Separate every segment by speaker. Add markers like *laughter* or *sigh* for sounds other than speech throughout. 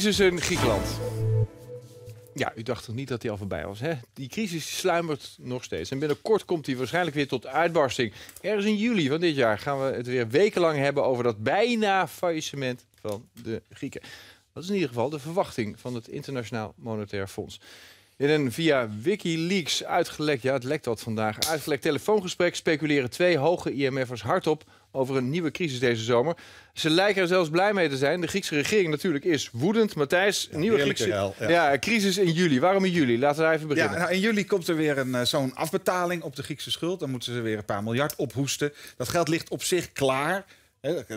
Speaker 1: Crisis dus in Griekenland. Ja, u dacht toch niet dat hij al voorbij was, hè? Die crisis sluimert nog steeds. En binnenkort komt hij waarschijnlijk weer tot uitbarsting. Ergens in juli van dit jaar gaan we het weer wekenlang hebben... over dat bijna faillissement van de Grieken. Dat is in ieder geval de verwachting van het Internationaal Monetair Fonds. In een via Wikileaks uitgelekt, ja het lekt wat vandaag, uitgelekt telefoongesprek speculeren twee hoge IMF'ers hardop over een nieuwe crisis deze zomer. Ze lijken er zelfs blij mee te zijn. De Griekse regering natuurlijk is woedend. Matthijs, nieuwe crisis. ja. crisis in juli. Waarom in juli? Laten we even beginnen. Ja, nou, in juli komt er
Speaker 2: weer een eh, zo'n afbetaling op de Griekse schuld. Dan moeten ze weer een paar miljard ophoesten. Dat geld ligt op zich klaar.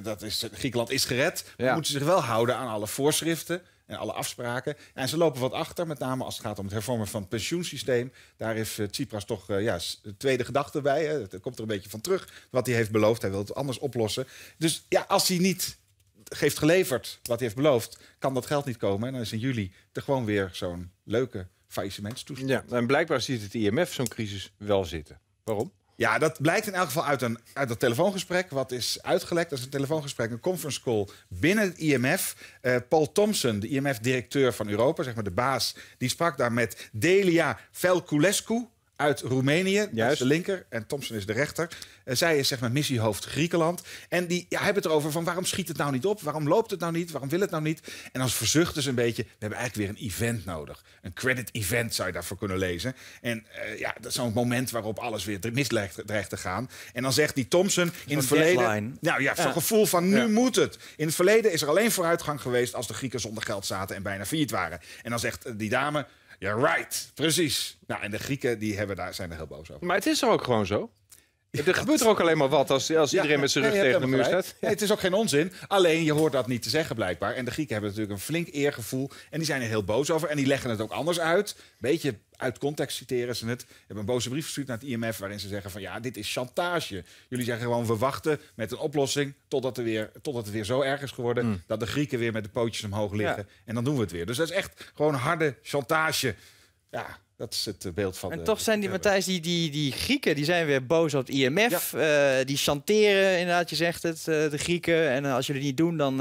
Speaker 2: dat is, Griekenland is gered. Maar Moeten ze zich wel houden aan alle voorschriften alle afspraken. En ze lopen wat achter, met name als het gaat om het hervormen van het pensioensysteem. Daar heeft eh, Tsipras toch eh, ja, eh, tweede gedachte bij. Hè. Dat komt er een beetje van terug wat hij heeft beloofd. Hij wil het anders oplossen. Dus ja, als hij niet heeft geleverd wat hij heeft beloofd, kan dat geld niet komen. En dan is in juli er gewoon weer zo'n leuke faillissementstoestand. Ja, en blijkbaar ziet het IMF zo'n crisis wel zitten. Waarom? Ja, dat blijkt in elk geval uit, een, uit dat telefoongesprek. Wat is uitgelekt Dat is een telefoongesprek, een conference call binnen het IMF. Eh, Paul Thompson, de IMF-directeur van Europa, zeg maar de baas, die sprak daar met Delia Velculescu uit Roemenië. Juist. de linker en Thompson is de rechter. zij is zeg maar missiehoofd Griekenland. En die ja, hebben het erover van waarom schiet het nou niet op? Waarom loopt het nou niet? Waarom wil het nou niet? En als verzuchten ze een beetje, we hebben eigenlijk weer een event nodig. Een credit event zou je daarvoor kunnen lezen. En eh, ja, dat is zo'n moment waarop alles weer mis dreigt te gaan. En dan zegt die Thompson in het verleden... Nou ja, zo'n gevoel van nu moet het. In het verleden is er alleen vooruitgang geweest als de Grieken zonder geld zaten en bijna failliet waren. En dan zegt eh, die dame... You're right. Precies. Nou, en de Grieken die hebben daar, zijn er heel
Speaker 1: boos over. Maar het is er ook gewoon zo. Er gebeurt er ook alleen maar wat als, als iedereen met zijn rug tegen de muur staat. het
Speaker 2: is ook geen onzin. Alleen je hoort dat niet te zeggen blijkbaar. En de Grieken hebben natuurlijk een flink eergevoel. En die zijn er heel boos over. En die leggen het ook anders uit. Beetje uit context citeren ze het. Ze hebben een boze brief gestuurd naar het IMF waarin ze zeggen van ja, dit is chantage. Jullie zeggen gewoon we wachten met een oplossing totdat, er weer, totdat het weer zo erg is geworden mm. dat de Grieken weer met de pootjes omhoog liggen. En dan doen we het weer. Dus dat is echt gewoon harde chantage. Ja, dat is het eh, beeld van. En toch
Speaker 3: zijn die, Matthijs, die, die, die Grieken, die zijn weer boos op het IMF. Eh, die chanteren, inderdaad, je zegt het, eh, de Grieken. En als jullie het niet doen, dan,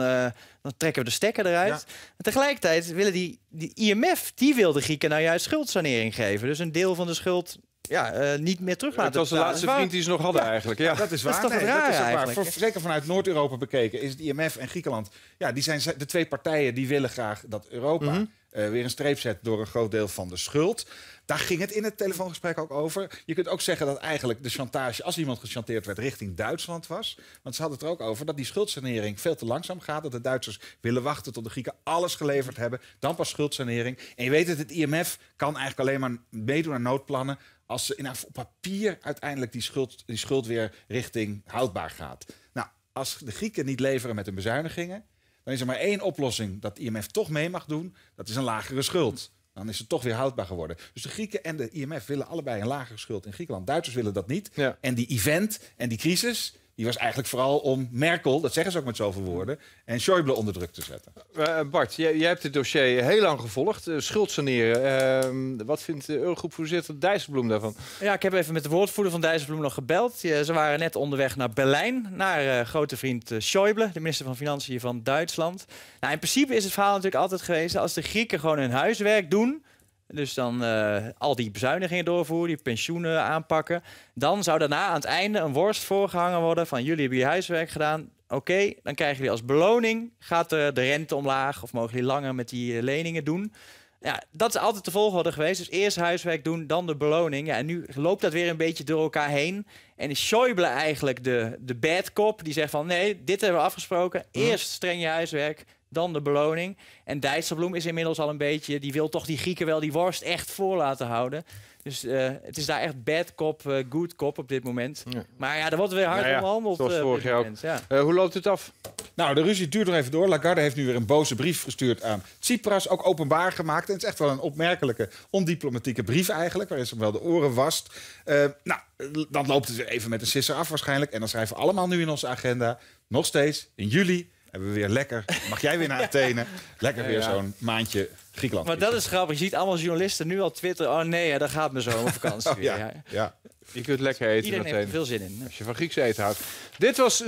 Speaker 3: dan trekken we de stekker eruit. En tegelijkertijd willen die, die IMF, die wil de Grieken nou juist schuldsanering geven. Dus een deel van de schuld ja, niet meer terug laten Het was de laatste vriend die
Speaker 1: ze nog hadden eigenlijk. Ja. Dat is waar. Dat is, raar, dat Voor,
Speaker 2: zeker vanuit Noord-Europa bekeken is het IMF en Griekenland... Ja, die zijn de twee partijen die willen graag dat Europa... Mhm. Eh, weer een streep zet door een groot deel van de schuld. Daar ging het in het telefoongesprek ook over. Je kunt ook zeggen dat eigenlijk de chantage, als iemand gechanteerd werd, richting Duitsland was. Want ze hadden het er ook over dat die schuldsanering veel te langzaam gaat. Dat de Duitsers willen wachten tot de Grieken alles geleverd hebben. Dan pas schuldsanering. En je weet dat het, het IMF kan eigenlijk alleen maar meedoen aan noodplannen. Als ze in, op papier uiteindelijk die schuld, die schuld weer richting houdbaar gaat. Nou, als de Grieken niet leveren met hun bezuinigingen dan is er maar één oplossing dat de IMF toch mee mag doen. Dat is een lagere schuld. Dan is het toch weer houdbaar geworden. Dus de Grieken en de IMF willen allebei een lagere schuld in Griekenland. Duitsers willen dat niet. En die event en die crisis, die was eigenlijk vooral om Merkel, dat zeggen ze ook met zoveel woorden, en Schäuble onder druk te zetten.
Speaker 1: Eh, eh, Bart, jij, hebt dit dossier heel lang gevolgd. Uh, schuld ehm, wat vindt de Eurogroepvoorzitter Dijsselbloem daarvan?
Speaker 3: Ja, ik heb even met de woordvoerder van Dijsselbloem nog gebeld. ze waren net onderweg naar Berlijn, naar grote vriend Schäuble, de minister van Financiën van Duitsland. Nou, in principe is het verhaal natuurlijk altijd geweest, als de Grieken gewoon hun huiswerk doen dus dan eh, al die bezuinigingen doorvoeren, die pensioenen aanpakken. Dan zou daarna aan het einde een worst voorgehangen worden van jullie hebben je huiswerk gedaan. Oké, dan krijgen jullie als beloning, gaat de, rente omlaag of mogen jullie langer met die eh, leningen doen. Ja, dat is altijd de volgorde geweest. Dus eerst huiswerk doen, dan de beloning. Ja, en nu loopt dat weer een beetje door elkaar heen. En is Schäuble eigenlijk de, de bad die zegt van... nee, dit hebben we afgesproken. Mhm. Eerst streng je huiswerk, dan de beloning. En Dijsselbloem is inmiddels al een beetje... die wil toch die Grieken wel die worst echt voor laten houden. Dus eh, het is daar echt bad cop, uh, good cop op dit moment. Maar ja, er wordt weer hard nou ja, Zoals eh, vorig jaar
Speaker 2: ja. hoe loopt het af? Nou, de ruzie duurt nog even door. Lagarde heeft nu weer een boze brief gestuurd aan Tsipras. Ook openbaar gemaakt. En het is echt wel een opmerkelijke, ondiplomatieke brief eigenlijk. waar is hem wel de oren wast. nou, dan loopt het even met een sisser af waarschijnlijk. En dan schrijven we allemaal nu in onze agenda. Nog steeds in juli hebben we weer lekker. Mag jij weer naar Athene? Lekker weer zo'n maandje Griekenland.
Speaker 3: Maar dat is grappig. Je ziet allemaal journalisten nu al twitteren. Oh nee, ja, daar gaat mijn zomervakantie *laughs* vakantie oh, ja.
Speaker 2: ja. Je kunt lekker eten meteen. Iedereen heeft er veel
Speaker 3: zin in. Als je van Grieks eten houdt. Dit was